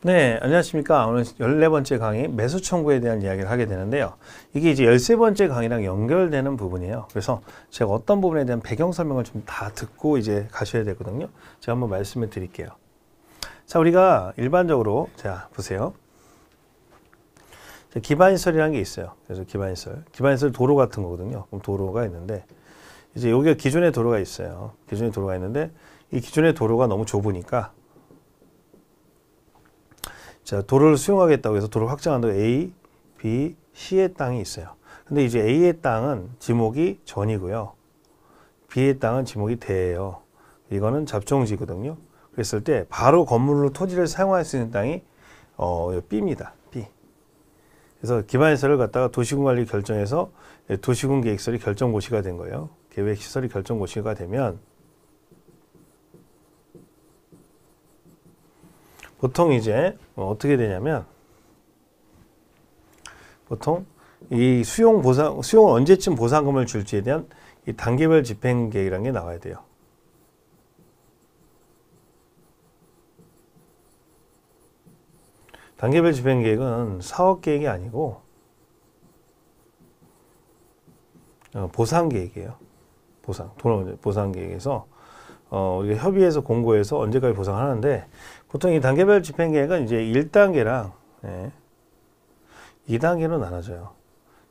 네, 안녕하십니까. 오늘 1 4 번째 강의 매수 청구에 대한 이야기를 하게 되는데요. 이게 이제 1 3 번째 강의랑 연결되는 부분이에요. 그래서 제가 어떤 부분에 대한 배경 설명을 좀 다 듣고 이제 가셔야 되거든요. 제가 한번 말씀을 드릴게요. 자, 우리가 일반적으로 자, 보세요. 기반시설이라는 게 있어요. 그래서 기반시설. 기반시설 도로 같은 거거든요. 그럼 도로가 있는데 이제 여기가 기존의 도로가 있어요. 기존의 도로가 있는데 이 기존의 도로가 너무 좁으니까 자, 도를 수용하겠다고 해서 도를 확장한다고 A, B, C의 땅이 있어요. 근데 이제 A의 땅은 지목이 전이고요. B의 땅은 지목이 대예요. 이거는 잡종지거든요. 그랬을 때 바로 건물로 토지를 사용할 수 있는 땅이 어, B입니다. B. 그래서 기반시설을 갖다가 도시군관리 결정에서 예, 도시군 계획설이 결정고시가 된 거예요. 계획시설이 결정고시가 되면 보통 이제 뭐 어떻게 되냐면 보통 이 수용 보상 수용을 언제쯤 보상금을 줄지에 대한 이 단계별 집행 계획이라는 게 나와야 돼요. 단계별 집행 계획은 사업 계획이 아니고 어, 보상 계획이에요. 보상 돈 보상 계획에서 어, 우리가 협의해서 공고해서 언제까지 보상하는데 보통 이 단계별 집행계획은 이제 1단계랑 예, 2단계로 나눠져요.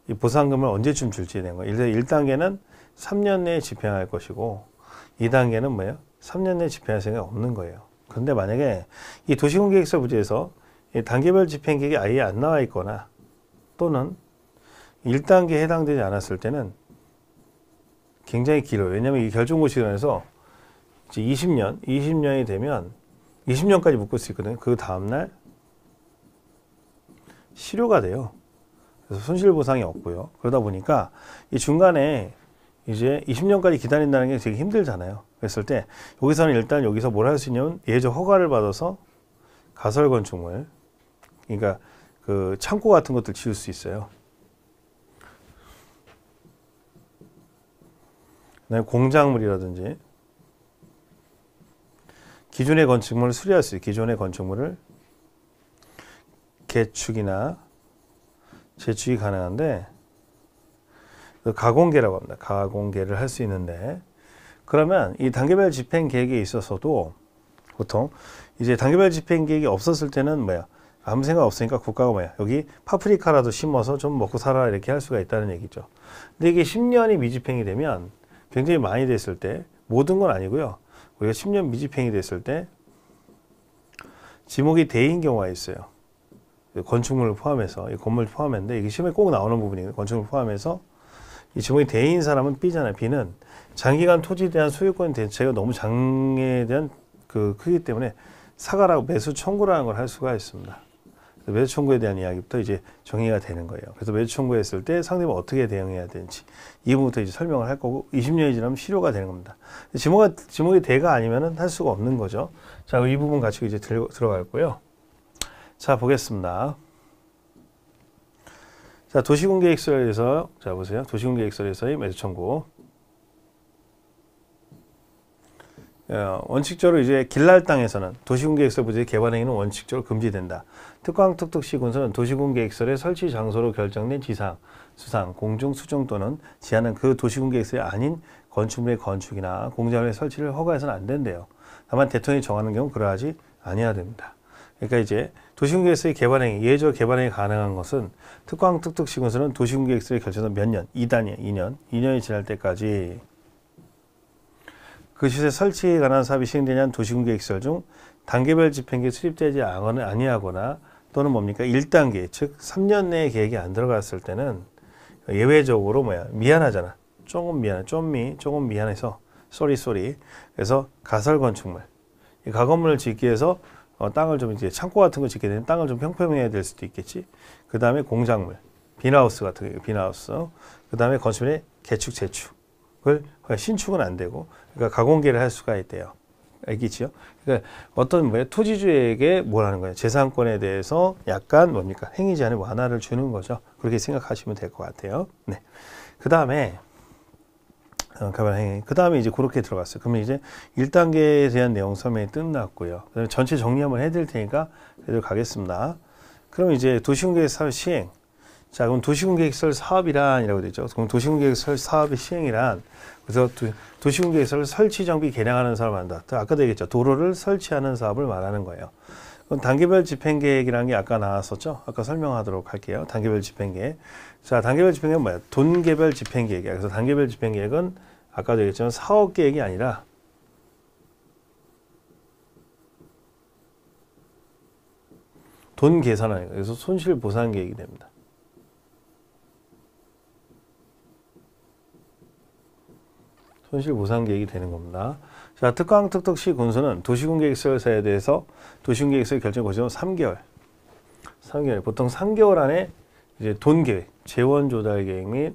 이 보상금을 언제쯤 줄지에 대한 거예요. 1단계는 3년 내에 집행할 것이고 2단계는 뭐예요? 3년 내에 집행할 생각이 없는 거예요. 그런데 만약에 이 도시공계획서 부지에서 이 단계별 집행계획이 아예 안 나와 있거나 또는 1단계에 해당되지 않았을 때는 굉장히 길어요. 왜냐하면 이 결정고시론에서 이제 20년, 20년이 되면 20년까지 묶을 수 있거든요. 그 다음날 실효가 돼요. 그래서 손실보상이 없고요. 그러다 보니까 이 중간에 이제 20년까지 기다린다는 게 되게 힘들잖아요. 그랬을 때 여기서는 일단 여기서 뭘 할 수 있냐면 예적 허가를 받아서 가설 건축물 그러니까 그 창고 같은 것들 지을 수 있어요. 그다음에 공작물이라든지 기존의 건축물을 수리할 수 있어요. 기존의 건축물을 개축이나 재축이 가능한데 그 가공계라고 합니다. 가공계를 할 수 있는데 그러면 이 단계별 집행 계획에 있어서도 보통 이제 단계별 집행 계획이 없었을 때는 뭐야 아무 생각 없으니까 국가가 뭐야 여기 파프리카라도 심어서 좀 먹고 살아 이렇게 할 수가 있다는 얘기죠. 근데 이게 10년이 미집행이 되면 굉장히 많이 됐을 때 모든 건 아니고요. 우리가 10년 미집행이 됐을 때 지목이 대인 경우가 있어요. 건축물을 포함해서 건물 포함했는데 이게 시험에 꼭 나오는 부분이에요. 건축물 포함해서 이 지목이 대인 사람은 B잖아요. B는 장기간 토지에 대한 소유권 대체가 너무 장에 대한 그 크기 때문에 사가라고 매수 청구라는 걸 할 수가 있습니다. 매수 청구에 대한 이야기부터 이제 정의가 되는 거예요. 그래서 매수 청구했을 때 상대방 어떻게 대응해야 되는지 이 부분부터 이제 설명을 할 거고 20년이 지나면 실효가 되는 겁니다. 지목이 지목이 대가 아니면은 할 수가 없는 거죠. 자, 이 부분 같이 이제 들, 들어갈고요. 자, 보겠습니다. 자, 도시공계획설에서 자 보세요. 도시공계획설에서의 매수 청구. 어, 원칙적으로 이제 길랄 땅에서는 도시군계획설 부지 개발 행위는 원칙적으로 금지된다. 특광특특시 군서는 도시군계획설의 설치 장소로 결정된 지상, 수상, 공중, 수중 또는 지하는 그 도시군계획설이 아닌 건축물의 건축이나 공장의 설치를 허가해서는 안 된대요. 다만 대통령이 정하는 경우 그러하지 아니어야 됩니다. 그러니까 이제 도시군계획서의 개발행위, 예외적 개발행위 가능한 것은 특광특특시 군서는 도시군계획설이 결정된 몇 년, 2단위에 2년, 2년이 지날 때까지 그 시세 설치에 관한 사업이 시행되냐는 도시군계획설 중 단계별 집행계 수립되지 아니하거나 또는 뭡니까 1단계 즉 3년 내에 계획이 안 들어갔을 때는 예외적으로 뭐야 미안하잖아 조금 미안해 좀미 조금 미안해서 쏘리 쏘리 그래서 가설 건축물 이 가건물을 짓기 위해서 어, 땅을 좀 이제 창고 같은 거 짓게 되면 땅을 좀 평평해야 될 수도 있겠지 그 다음에 공작물 비나우스 같은 거 빈하우스 그 다음에 건축물의 개축 재축 그걸 신축은 안 되고 그러니까 가공계를 할 수가 있대요. 알겠지요? 그러니까 어떤 뭐예요? 토지주에게 뭘하는 거예요? 재산권에 대해서 약간 뭡니까? 행위 제한의 완화를 주는 거죠. 그렇게 생각하시면 될 것 같아요. 네. 그 다음에 어, 그 다음에 이제 그렇게 들어갔어요. 그러면 이제 1단계에 대한 내용 설명이 끝났고요. 전체 정리 한번 해드릴 테니까 그대로 가겠습니다. 그럼 이제 도시공개사업 시행 자, 그럼 도시군계획설 사업이란이라고 되죠. 그럼 도시군계획설 사업의 시행이란 그래서 도시군계획설 설치 정비 개량하는 사업을 한다. 아까도 얘기했죠. 도로를 설치하는 사업을 말하는 거예요. 그럼 단계별 집행계획이라는 게 아까 나왔었죠. 아까 설명하도록 할게요. 단계별 집행계획. 자, 단계별 집행계획은 뭐야? 돈개별 집행계획이야. 그래서 단계별 집행계획은 아까도 얘기했지만 사업계획이 아니라 돈 계산하는 거예요. 그래서 손실 보상 계획이 됩니다. 손실보상 계획이 되는 겁니다. 자, 특강 특특시 군수는 도시군 계획설에 대해서 도시군 계획설 결정 고시 3개월, 3개월, 보통 3개월 안에 이제 돈 계획, 재원 조달 계획 및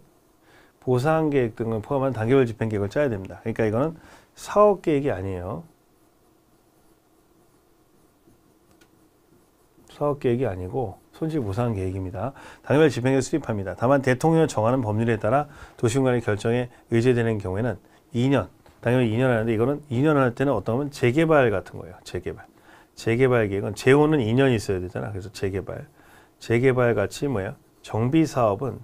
보상 계획 등을 포함한 단계별 집행 계획을 짜야 됩니다. 그러니까 이거는 사업 계획이 아니에요. 사업 계획이 아니고 손실보상 계획입니다. 당일 집행에 수립합니다. 다만 대통령 정하는 법률에 따라 도시공간의 결정에 의제되는 경우에는 2년. 당연히 2년 하는데 이거는 2년 할 때는 어떤 면 재개발 같은 거예요. 재개발. 재개발 계획은 재호는 2년 있어야 되잖아. 그래서 재개발. 재개발 같이 뭐야? 정비 사업은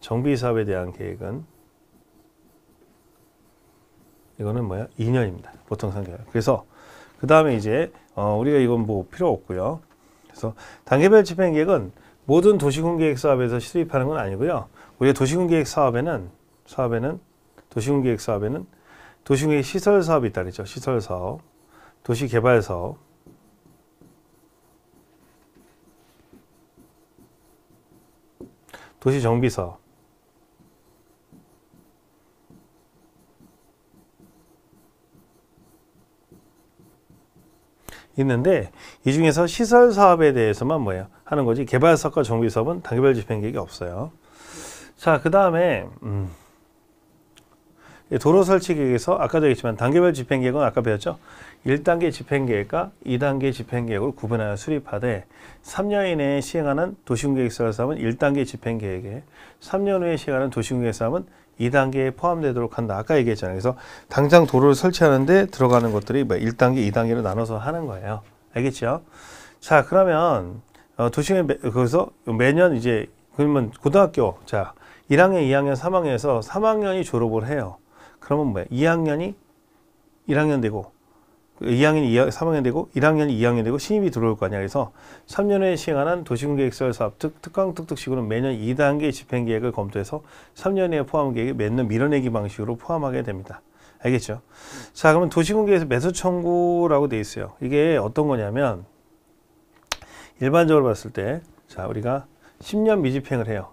정비 사업에 대한 계획은 이거는 뭐야? 2년입니다. 보통 상계가. 그래서 그 다음에 이제 어, 우리가 이건 뭐 필요 없고요. 그래서 단계별 집행 계획은 모든 도시군 계획 사업에서 수립하는 건 아니고요. 우리의 도시군 계획 사업에는 사업에는 도시공계획 사업에는 도시공계 시설 사업이 있다 죠 시설 사업, 도시 개발 사업, 도시 정비 사업, 있는데 이 중에서 시설 사업에 대해서만 뭐예요 하는 거지 개발 사업과 정비 사업은 단계별 집행계획이 없어요. 자그 다음에 음. 예, 도로 설치계획에서 아까도 얘기했지만 단계별 집행계획은 아까 배웠죠. 1단계 집행계획과 2단계 집행계획을 구분하여 수립하되 3년 이내에 시행하는 도시공계획사를 삼은 1단계 집행계획에 3년 후에 시행하는 도시공계획사은 2단계에 포함되도록 한다. 아까 얘기했잖아요. 그래서 당장 도로를 설치하는데 들어가는 것들이 1단계, 뭐 2단계로 나눠서 하는 거예요. 알겠죠? 자, 그러면 어, 도시계 거기서 매년 이제 그러면 고등학교 자 1학년, 2학년, 3학년에서 3학년이 졸업을 해요. 그러면 뭐야? 2학년이 1학년 되고 2학년이 3학년 되고 1학년이 2학년 되고 신입이 들어올 거 아니야. 그래서 3년에 시행하는 도시군계획설 사업 특, 특강 특특식으로 매년 2단계 집행계획을 검토해서 3년에 포함 계획을 매년 밀어내기 방식으로 포함하게 됩니다. 알겠죠? 자, 그러면 도시공계에서 매수 청구라고 돼 있어요. 이게 어떤 거냐면 일반적으로 봤을 때 자, 우리가 10년 미집행을 해요.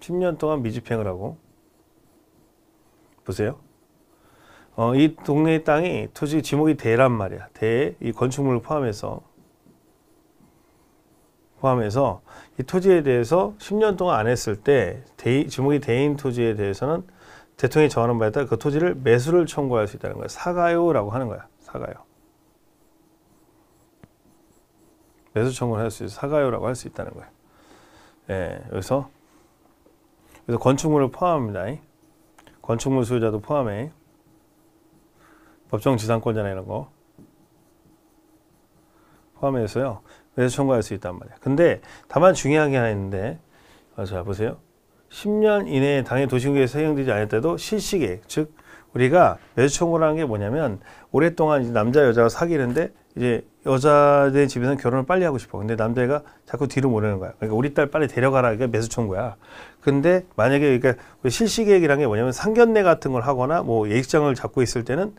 10년 동안 미집행을 하고 보세요. 어, 이 동네의 땅이 토지 지목이 대란 말이야. 대, 이 건축물을 포함해서. 포함해서 이 토지에 대해서 10년 동안 안 했을 때 대, 지목이 대인 토지에 대해서는 대통령이 정하는 바에 따라 그 토지를 매수를 청구할 수 있다는 거야. 사가요라고 하는 거야. 사가요. 매수 청구를 할 수 있어. 사가요라고 할 수 있다는 거야. 예, 여기서 그래서 건축물을 포함합니다. 건축물 소유자도 포함해. 법정 지상권자나 이런 거 포함해서요. 그래서 청구할 수 있단 말이에요. 근데 다만 중요한 게 하나 있는데 어, 자 보세요. 10년 이내에 당연히도시국에 사용되지 않을때도 실시계획 즉 우리가 매수 청구라는 게 뭐냐면 오랫동안 남자 여자가 사귀는데 이제 여자들 집에서는 결혼을 빨리 하고 싶어. 근데 남자가 자꾸 뒤로 모르는 거야. 그러니까 우리 딸 빨리 데려가라. 이게 매수 청구야. 근데 만약에 그러니까 실시계획이라는 게 뭐냐면 상견례 같은 걸 하거나 뭐 예식장을 잡고 있을 때는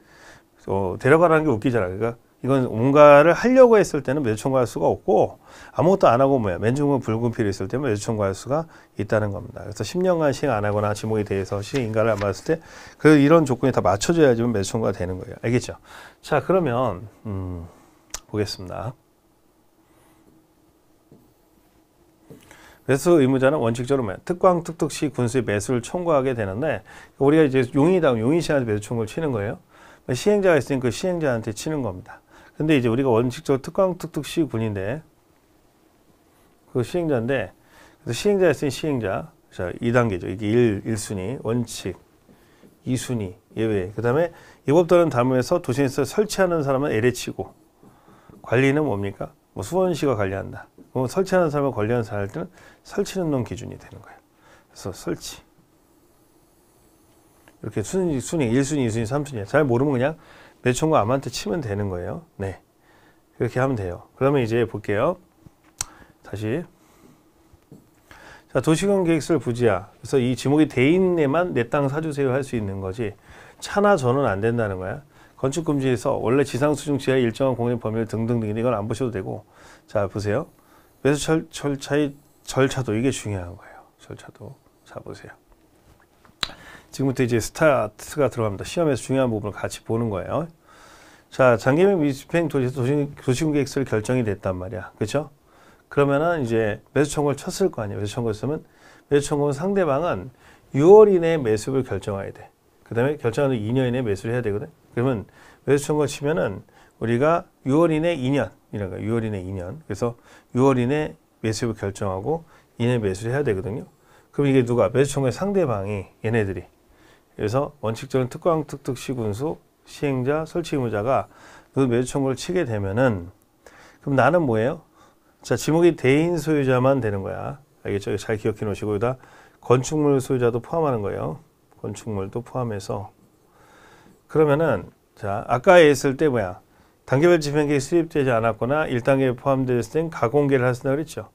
어, 데려가라는 게 웃기잖아. 그러니까 이건 뭔가를 하려고 했을 때는 매주총과할 수가 없고 아무것도 안 하고 뭐야 맨중은 붉은 필이 있을 때면 매주총과할 수가 있다는 겁니다. 그래서 10년간 시행 안 하거나 지목이 돼서 시행인가를 안 받았을 때 그 이런 조건이 다맞춰져야지 매주총과가 되는 거예요. 알겠죠? 자 그러면 음, 보겠습니다. 매수 의무자는 원칙적으로 특광 특특시 군수의 매수를 청구하게 되는데 우리가 이제 용의당용의 시간에 매수 청구를 치는 거예요. 시행자가 있으니그 시행자한테 치는 겁니다. 근데 이제 우리가 원칙적으로 특강특특 시군인데 그 시행자인데 그래서 시행자가 있으니 시행자 자 2단계죠. 이게 1, 1순위 원칙 2순위 예외 그 다음에 이 법들은 담에서 도시에서 설치하는 사람은 LH고 관리는 뭡니까? 뭐 수원시가 관리한다. 뭐 설치하는 사람을 관리하는 사람 할 때는 설치는 논 기준이 되는 거예요. 그래서 설치 이렇게 순위, 순위 1순위, 2순위, 3순위. 잘 모르면 그냥 매춘과 암한테 치면 되는 거예요. 네. 그렇게 하면 돼요. 그러면 이제 볼게요. 다시. 자, 도시경 계획서를 부지야. 그래서 이 지목이 대인에만 내 땅 사주세요 할 수 있는 거지. 차나 저는 안 된다는 거야. 건축금지에서 원래 지상수중 지하 일정한 공연 범위 등등등 이건 안 보셔도 되고. 자, 보세요. 그래서 절, 차의 절차도 이게 중요한 거예요. 절차도. 자, 보세요. 지금부터 이제 스타트가 들어갑니다. 시험에서 중요한 부분을 같이 보는 거예요. 자, 장기명 미집행 도시, 도시, 도시군 계획서를 결정이 됐단 말이야. 그죠? 그러면은 이제 매수 청구를 쳤을 거 아니에요. 매수 청구를 쓰면 매수 청구는 상대방은 6월 이내에 매수를 결정해야 돼. 그 다음에 결정하는 2년 이내에 매수를 해야 되거든. 그러면 매수 청구를 치면은 우리가 6월 이내 2년, 이런 거야. 6월 이내 2년. 그래서 6월 이내 매수를 결정하고 2년 매수를 해야 되거든요. 그럼 이게 누가? 매수 청구의 상대방이 얘네들이 그래서 원칙적인 특강 특특 시군수 시행자 설치 의무자가 그 매주 청구를 치게 되면은 그럼 나는 뭐예요? 자 지목이 대인 소유자만 되는 거야. 알겠죠? 잘 기억해 놓으시고 여다 건축물 소유자도 포함하는 거예요. 건축물도 포함해서 그러면은 자 아까 했을 때 뭐야? 단계별 집행계획 수립되지 않았거나 1단계에 포함되었을 땐 가공계를 할수있다 그랬죠.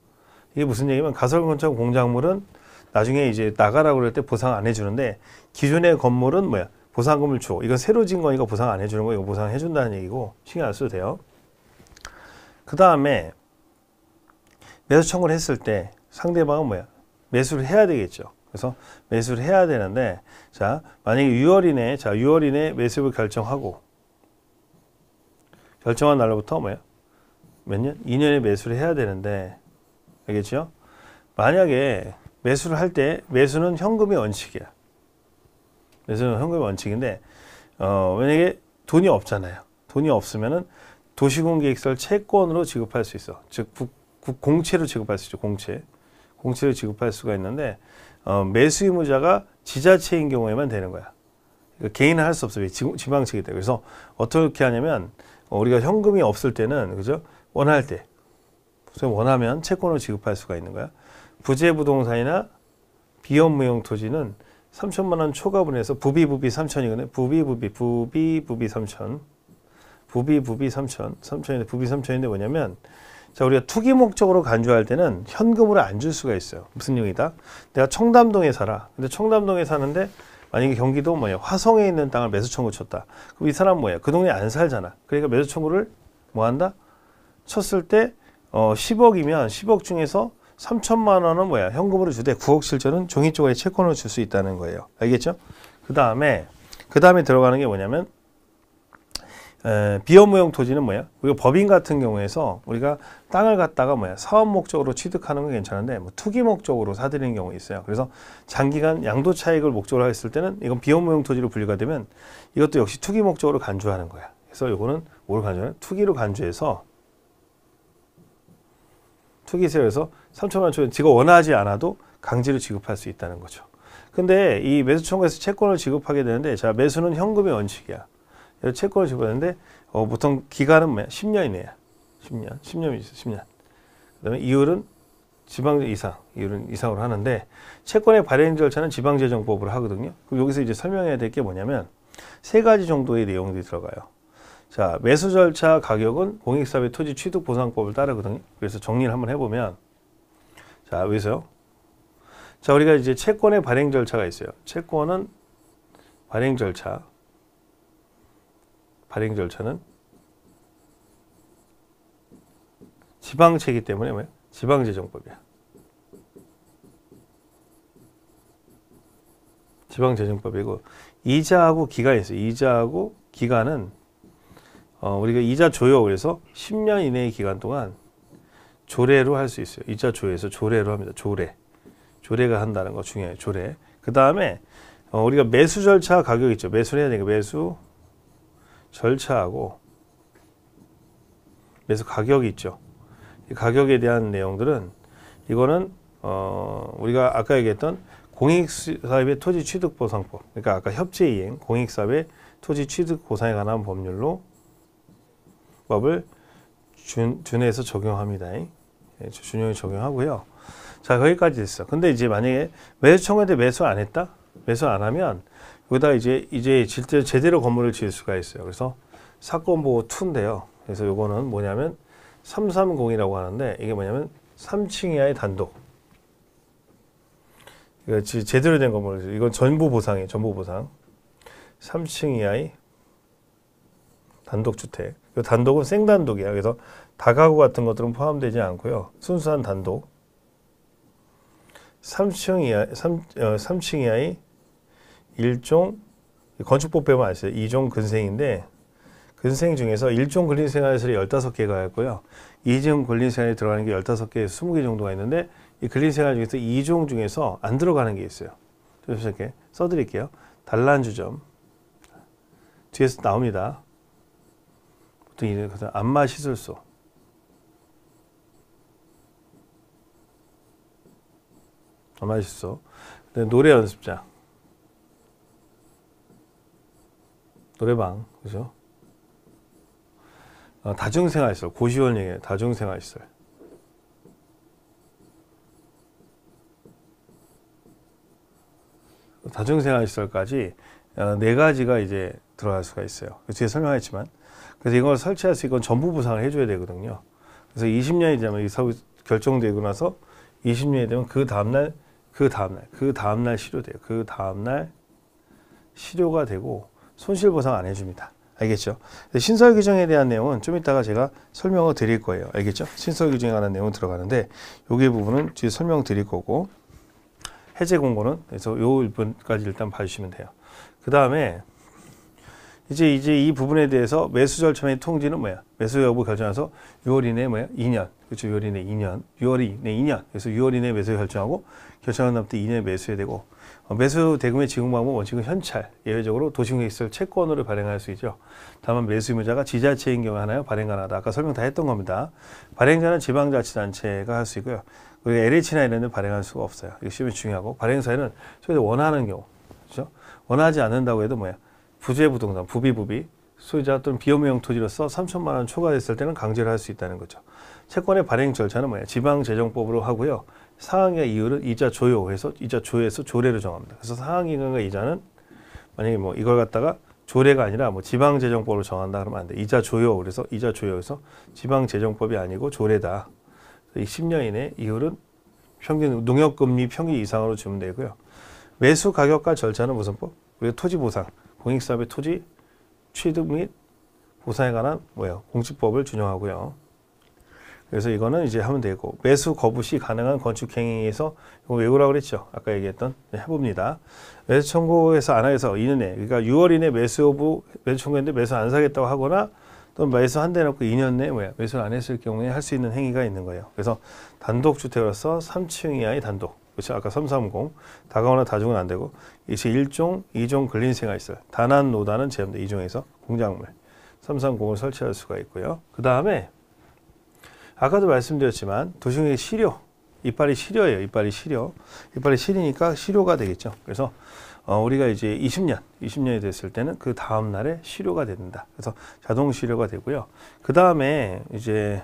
이게 무슨 얘기면 냐 가설건축 공작물은 나중에 이제 나가라고 그럴 때 보상 안 해주는데 기존의 건물은 뭐야? 보상금을 줘. 이건 새로 진 거니까 보상 안 해주는 거 이거 보상해 준다는 얘기고 신경 안 써도 돼요. 그 다음에 매수 청구를 했을 때 상대방은 뭐야? 매수를 해야 되겠죠. 그래서 매수를 해야 되는데 자 만약에 6월 이내 자 6월 이내 매수를 결정하고 결정한 날로부터 뭐야? 몇 년? 2년에 매수를 해야 되는데 알겠죠? 만약에 매수를 할 때 매수는 현금의 원칙이야. 그래서 현금의 원칙인데 어, 만약에 돈이 없잖아요. 돈이 없으면은 도시공계획설 채권으로 지급할 수 있어. 즉 국, 국, 공채로 지급할 수 있죠. 공채. 공채로 지급할 수가 있는데 어, 매수 의무자가 지자체인 경우에만 되는 거야. 그러니까 개인은 할 수 없어요. 지방채기 때문에. 그래서 어떻게 하냐면 어, 우리가 현금이 없을 때는 그죠? 원할 때. 원하면 채권으로 지급할 수가 있는 거야. 부재 부동산이나 비업무용 토지는 3천만 원 초과분 에서 부비부비 3천이거든요. 부비부비 부비부비 3천. 부비부비 3천. 3천인데 부비 3천인데 뭐냐면 자 우리가 투기 목적으로 간주할 때는 현금으로 안 줄 수가 있어요. 무슨 용이다? 내가 청담동에 살아. 근데 청담동에 사는데 만약에 경기도 뭐야 화성에 있는 땅을 매수 청구 쳤다. 그럼 이 사람 뭐야? 그 동네 안 살잖아. 그러니까 매수 청구를 뭐 한다? 쳤을 때 어, 10억이면 10억 중에서 3천만 원은 뭐야? 현금으로 주되 9억 7천은 종이 쪽에 채권으로 줄 수 있다는 거예요. 알겠죠? 그 다음에 그 다음에 들어가는 게 뭐냐면 에, 비업무용 토지는 뭐야? 우리가 법인 같은 경우에서 우리가 땅을 갖다가 뭐야 사업 목적으로 취득하는 건 괜찮은데 뭐 투기 목적으로 사들이는 경우 가 있어요. 그래서 장기간 양도 차익을 목적으로 했을 때는 이건 비업무용 토지로 분류가 되면 이것도 역시 투기 목적으로 간주하는 거야. 그래서 이거는뭘 간주하냐? 투기로 간주해서 속이세요. 그서 3천만 원 지가 원하지 않아도 강제로 지급할 수 있다는 거죠. 근데 이 매수 청구에서 채권을 지급하게 되는데 자 매수는 현금의 원칙이야. 채권을 지급하는데 어, 보통 기간은 뭐야? 10년 이내야. 10년. 10년이죠. 10년. 그다음에 이율은 지방제 이상, 이율은 이상으로 하는데 채권의 발행 절차는 지방재정법으로 하거든요. 그럼 여기서 이제 설명해야 될 게 뭐냐면 세 가지 정도의 내용들이 들어가요. 자, 매수 절차 가격은 공익사업의 토지 취득 보상법을 따르거든요. 그래서 정리를 한번 해보면 자, 여기서요. 자, 우리가 이제 채권의 발행 절차가 있어요. 채권은 발행 절차 발행 절차는 지방채이기 때문에 뭐예요? 지방재정법이야. 지방재정법이고 이자하고 기간이 있어요. 이자하고 기간은 어, 우리가 이자 조여 그래서 10년 이내의 기간 동안 조례로 할 수 있어요. 이자 조에서 조례로 합니다. 조례. 조례가 한다는 거 중요해요. 조례. 그 다음에 어, 우리가 매수 절차 가격 있죠. 매수를 해야 되니까 매수 절차하고 매수 가격이 있죠. 이 가격에 대한 내용들은 이거는 어, 우리가 아까 얘기했던 공익사업의 토지 취득 보상법 그러니까 아까 협재 이행 공익사업의 토지 취득 보상에 관한 법률로 수법을 준, 준에서 적용합니다. 예, 준용에 적용하고요. 자, 거기까지 됐어. 근데 이제 만약에 매수 청구한테 매수 안 했다? 매수 안 하면 여기다 이제 이제 실제 제대로 건물을 지을 수가 있어요. 그래서 사건 보호 2인데요. 그래서 요거는 뭐냐면 330이라고 하는데 이게 뭐냐면 3층 이하의 단독. 이거 제대로 된 건물. 이건 전부 보상이에요. 전부 보상. 3층 이하의 단독주택. 이 그 단독은 생단독이야. 그래서 다가구 같은 것들은 포함되지 않고요. 순수한 단독. 3층 이하, 3, 어, 3층 이하의 1종, 건축법 배우면 아시죠? 2종 근생인데, 근생 중에서 1종 근린생활시설이 15개가 있고요. 2종 근린생활이 들어가는 게 15개에 20개 정도가 있는데, 이 근린생활 중에서 2종 중에서 안 들어가는 게 있어요. 좀 이렇게 써드릴게요. 단란주점. 뒤에서 나옵니다. 등이 안마 시술소 안마 시술소 노래 연습장 노래방 그죠? 어, 다중생활시설 고시원 얘기해 다중생활시설 다중생활시설까지 어, 네 가지가 이제 들어갈 수가 있어요. 뒤에 설명했지만. 그래서 이걸 설치할수 있고 전부 보상을 해줘야 되거든요. 그래서 20년이 되면 이 사업이 결정되고 나서 20년이 되면 그 다음날, 그 다음날, 그 다음날 실효돼요. 그 다음날 실효가 되고 손실보상 안 해줍니다. 알겠죠? 신설 규정에 대한 내용은 좀 이따가 제가 설명을 드릴 거예요. 알겠죠? 신설 규정에 관한 내용은 들어가는데 여기 부분은 뒤에 설명 드릴 거고 해제 공고는 그래서 요일분까지 일단 봐주시면 돼요. 그 다음에 이제 이제 이 부분에 대해서 매수 절차의 통지는 뭐야? 매수 여부 결정해서 6월 이내 뭐야? 2년. 그렇죠. 6월 이내 2년. 6월 이내 2년. 그래서 6월 이내 매수 결정하고 결정한 다음부터 2년 매수해야 되고 어, 매수 대금의 지급 방법 원칙은 현찰, 예외적으로 도시공에 있을 채권으로 발행할 수 있죠. 다만 매수 의무자가 지자체인 경우 하나요 발행 가능하다. 아까 설명 다 했던 겁니다. 발행자는 지방자치단체가 할 수 있고요. 우리가 LH나 이런 데 발행할 수가 없어요. 이게 시이 중요하고 발행사에는 소위 원하는 경우, 그렇죠? 원하지 않는다고 해도 뭐야? 부재 부동산, 부비부비 소유자 또는 비어무용 토지로서 3천만 원 초과됐을 때는 강제로 할 수 있다는 거죠. 채권의 발행 절차는 뭐냐? 지방재정법으로 하고요. 상항의 이유를 이자 조요해서 이자 조에서 조례로 정합니다. 그래서 상항인간의 이자는 만약에 뭐 이걸 갖다가 조례가 아니라 뭐 지방재정법으로 정한다 그러면 안 돼. 이자 조요 그래서 이자 조요에서 지방재정법이 아니고 조례다. 이 10년 이내 이율은 평균 농협금리 평균 이상으로 주면 되고요. 매수 가격과 절차는 무슨 법? 우리가 토지 보상. 공익사업의 토지 취득 및 보상에 관한 뭐예요? 공직법을 준용하고요. 그래서 이거는 이제 하면 되고 매수 거부 시 가능한 건축행위에서 이거 외우라고 그랬죠. 아까 얘기했던 네, 해봅니다. 매수 청구에서안 해서 2년 내 그러니까 6월 이내 매수 여부 매수 청구했는데 매수 안 사겠다고 하거나 또는 매수 한대 놓고 2년 내에 뭐야 매수를 안 했을 경우에 할 수 있는 행위가 있는 거예요. 그래서 단독주택으로서 3층 이하의 단독 그렇죠? 아까 330 다가오나 다중은 안 되고 이제 1종, 2종 글린 생활 있어요. 단한 노단은 제한돼 2종에서 공작물 330을 설치할 수가 있고요. 그 다음에 아까도 말씀드렸지만 도중에 시료 이빨이 시료예요 이빨이 시료 이빨이 시리니까 시료가 되겠죠. 그래서 어, 우리가 이제 20년, 20년이 됐을 때는 그 다음 날에 시료가 된다. 그래서 자동 시료가 되고요. 그 다음에 이제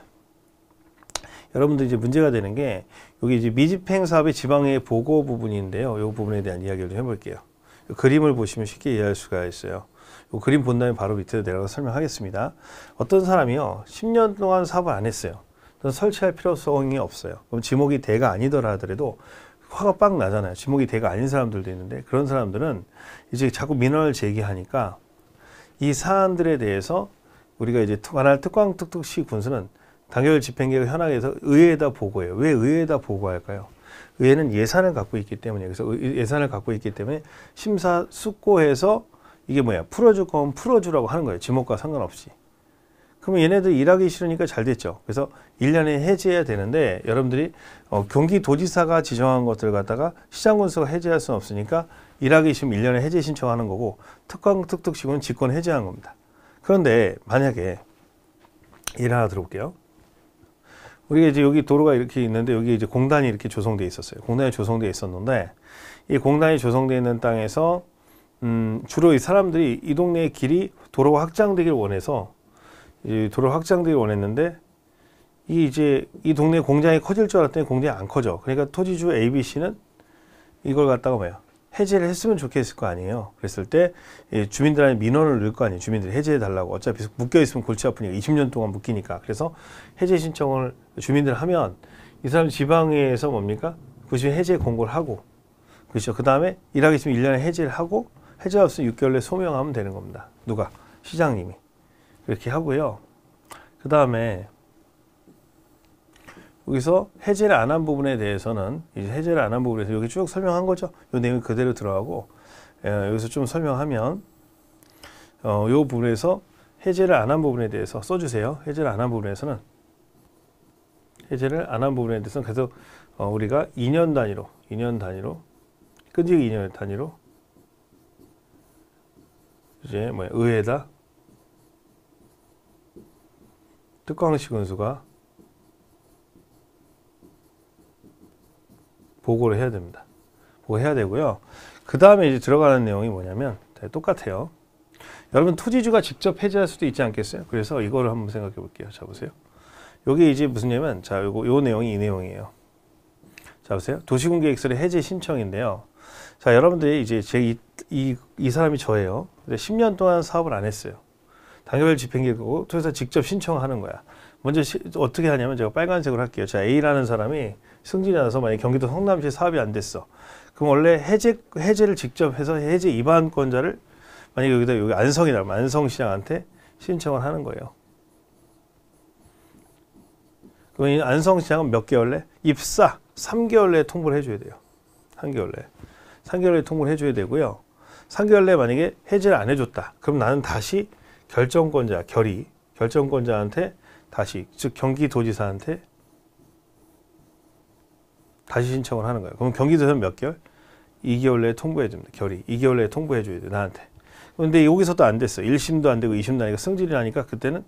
여러분들 이제 문제가 되는 게 여기 이제 미집행 사업의 지방의 보고 부분인데요. 이 부분에 대한 이야기를 해볼게요. 그림을 보시면 쉽게 이해할 수가 있어요. 요 그림 본 다음에 바로 밑에 내려가서 설명하겠습니다. 어떤 사람이요. 10년 동안 사업을 안 했어요. 설치할 필요성이 없어요. 그럼 지목이 대가 아니더라 도 화가 빡 나잖아요. 지목이 대가 아닌 사람들도 있는데 그런 사람들은 이제 자꾸 민원을 제기하니까 이 사안들에 대해서 우리가 이제 관할 특광특특시 군수는 당결 집행계획 현황에서 의회에다 보고해요. 왜 의회에다 보고할까요? 의회는 예산을 갖고 있기 때문에 그래서 예산을 갖고 있기 때문에 심사숙고해서 이게 뭐야 풀어줄 건 풀어주라고 하는 거예요. 지목과 상관없이. 그러면 얘네들 일하기 싫으니까 잘 됐죠. 그래서 1년에 해제해야 되는데 여러분들이 어, 경기도지사가 지정한 것들 갖다가 시장군수가 해제할 수는 없으니까 일하기 싫으면 1년에 해제 신청하는 거고 특강 특특식은 직권 해제한 겁니다. 그런데 만약에 일 하나 들어볼게요. 우리가 이제 여기 도로가 이렇게 있는데 여기 이제 공단이 이렇게 조성돼 있었어요. 공단이 조성돼 있었는데 이 공단이 조성돼 있는 땅에서 음, 주로 이 사람들이 이 동네의 길이 도로가 확장되길 원해서 이 도로 확장되길 원했는데 이 이제 이 동네 공장이 커질 줄 알았더니 공장이 안 커져. 그러니까 토지주 ABC는 이걸 갖다가 뭐야 해제를 했으면 좋겠을 거 아니에요. 그랬을 때 예, 주민들 한테 민원을 넣을 거 아니에요. 주민들이 해제해 달라고. 어차피 묶여 있으면 골치 아프니까 20년 동안 묶이니까. 그래서 해제 신청을 주민들 하면 이 사람 지방에서 뭡니까? 그시 해제 공고를 하고 그렇죠. 그 다음에 일하기 있으면 1년에 해제를 하고 해제 없으면 6개월 내에 소명하면 되는 겁니다. 누가? 시장님이. 그렇게 하고요. 그 다음에 여기서 해제를 안 한 부분에 대해서는 이제 해제를 안 한 부분에서 여기 쭉 설명한 거죠. 이 내용이 그대로 들어가고 예, 여기서 좀 설명하면 어, 이 부분에서 해제를 안 한 부분에 대해서 써주세요. 해제를 안 한 부분에서는 해제를 안 한 부분에 대해서는 계속 어, 우리가 2년 단위로 2년 단위로 끈질 2년 단위로 이제 뭐야 의에다 특광식 근수가 보고를 해야 됩니다. 보고해야 되고요. 그 다음에 이제 들어가는 내용이 뭐냐면 네, 똑같아요. 여러분 토지주가 직접 해지할 수도 있지 않겠어요? 그래서 이거를 한번 생각해 볼게요. 자 보세요. 여기 이제 무슨냐면 자 요거 요 내용이 이 내용이에요. 자 보세요. 도시군계획설의 해지 신청인데요. 자 여러분들이 이제 제이 이, 이 사람이 저예요. 10년 동안 사업을 안 했어요. 당협을 집행계획고 토요사 직접 신청하는 거야. 먼저 시, 어떻게 하냐면 제가 빨간색으로 할게요. 자 A라는 사람이 승진이 나서 만약 경기도 성남시 사업이 안 됐어. 그럼 원래 해제 해제를 직접 해서 해제 위반권자를 만약 에 여기다 여기 안성이라면 안성시장한테 신청을 하는 거예요. 그럼 안성시장은 몇 개월 내? 입사 3개월 내에 통보를 해줘야 돼요. 3개월 내. 3개월 내에 통보를 해줘야 되고요. 3개월 내에 만약에 해제를 안 해줬다. 그럼 나는 다시 결정권자, 결의, 결정권자한테 다시, 즉 경기도지사한테 다시 신청을 하는 거예요. 그럼 경기도에서는 몇 개월? 2개월 내에 통보해 줍니다. 결의. 2개월 내에 통보해 줘야 돼 나한테. 근데 여기서도 안 됐어. 1심도 안 되고 2심 나니까 승질이 나니까 그때는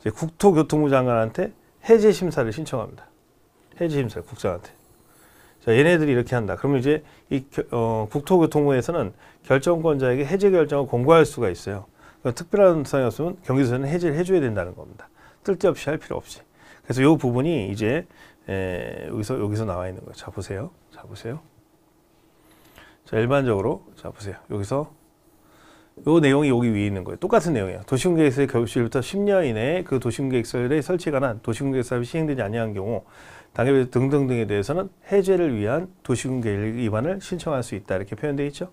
이제 국토교통부 장관한테 해제 심사를 신청합니다. 해제 심사 를 국장한테. 자, 얘네들이 이렇게 한다. 그러면 이제 이 어, 국토교통부에서는 결정권자에게 해제 결정을 공고할 수가 있어요. 그러니까 특별한 사항이 없으면 경기도에서는 해제를 해줘야 된다는 겁니다. 뜰데없이 할 필요 없이. 그래서 이 부분이 이제 에, 예, 여기서 여기서 나와 있는 거예요. 자 보세요. 자 보세요. 자 일반적으로 자 보세요. 여기서 요 내용이 여기 위에 있는 거예요. 똑같은 내용이에요. 도시공계획서의 결실부터 10년 이내에 그도시공계획서의 설치에 관한 도시공계획사업 시행되지 아니한 경우 당협 등등등에 대해서는 해제를 위한 도시공계획 위반을 신청할 수 있다 이렇게 표현되어 있죠.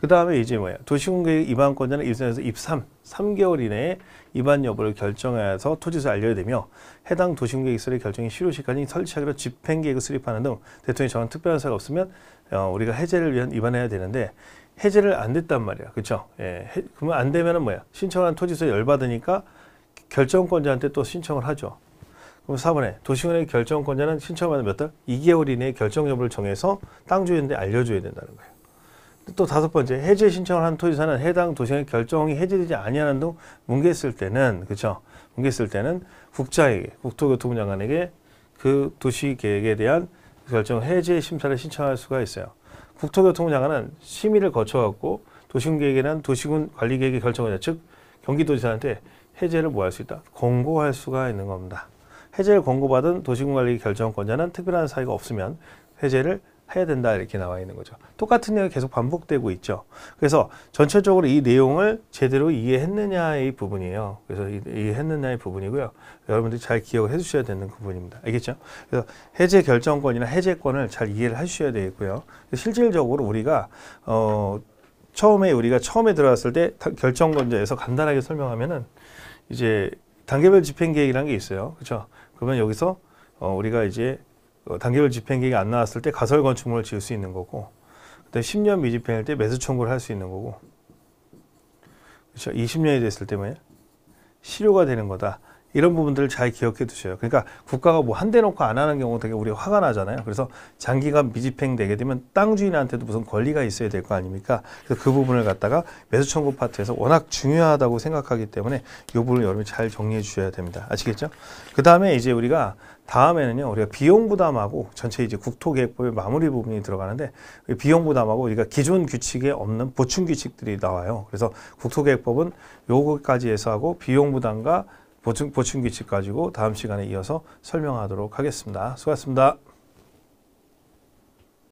그 다음에 이제 뭐예요? 도시공격 입안권자는 입선에서 입삼 삼개월 이내에 입안 여부를 결정해서 토지수 알려야 되며 해당 도시공격 시설의 결정이 실효시까지 설치하기로 집행계획을 수립하는 등 대통령이 정한 특별한 사가 없으면 어, 우리가 해제를 위한 입안해야 되는데 해제를 안 됐단 말이야. 그렇죠? 예, 해, 그러면 안 되면은 뭐야? 신청한 토지서 열받으니까 결정권자한테 또 신청을 하죠. 그럼 4번에 도시공의 결정권자는 신청하면 몇 달? 2개월 이내에 결정 여부를 정해서 땅 주인한테 알려줘야 된다는 거예요. 또 다섯 번째 해제 신청을 한 토지사는 해당 도시의 결정이 해제되지 아니하는 등 뭉개했을 때는 그렇죠. 뭉개했을 때는 국자에게 국토교통부 장관에게 그 도시 계획에 대한 결정 해제 심사를 신청할 수가 있어요. 국토교통부 장관은 심의를 거쳐갖고 도시군계획에 대한 도시군 관리계획의 결정을 즉 경기도지사한테 해제를 뭐 할 수 있다? 공고할 수가 있는 겁니다. 해제를 공고받은 도시군 관리 결정권자는 특별한 사유가 없으면 해제를 해야 된다 이렇게 나와 있는 거죠. 똑같은 내용이 계속 반복되고 있죠. 그래서 전체적으로 이 내용을 제대로 이해했느냐의 부분이에요. 그래서 이해했느냐의 부분이고요. 여러분들이 잘 기억을 해주셔야 되는 부분입니다. 알겠죠? 그래서 해제 결정권이나 해제권을 잘 이해를 해주셔야 되겠고요. 실질적으로 우리가 어 처음에 우리가 처음에 들어왔을 때 결정권자에서 간단하게 설명하면은 이제 단계별 집행 계획이라는 게 있어요. 그렇죠? 그러면 여기서 어 우리가 이제 어, 단계별 집행계획이 안 나왔을 때 가설 건축물을 지을 수 있는 거고 그다 10년 미집행일 때 매수 청구를 할 수 있는 거고 그렇죠? 20년이 됐을 때면 실효가 되는 거다. 이런 부분들을 잘 기억해 두셔요. 그러니까 국가가 뭐 한 대 놓고 안 하는 경우 되게 우리 화가 나잖아요. 그래서 장기간 미집행되게 되면 땅 주인한테도 무슨 권리가 있어야 될 거 아닙니까? 그래서 그 부분을 갖다가 매수 청구 파트에서 워낙 중요하다고 생각하기 때문에 이 부분을 여러분이 잘 정리해 주셔야 됩니다. 아시겠죠? 그 다음에 이제 우리가 다음에는요 우리가 비용 부담하고 전체 이제 국토계획법의 마무리 부분이 들어가는데 그 비용 부담하고 우리가 기존 규칙에 없는 보충 규칙들이 나와요. 그래서 국토계획법은 요거까지 해서 하고 비용 부담과 보충, 보충 규칙 가지고 다음 시간에 이어서 설명하도록 하겠습니다. 수고하셨습니다.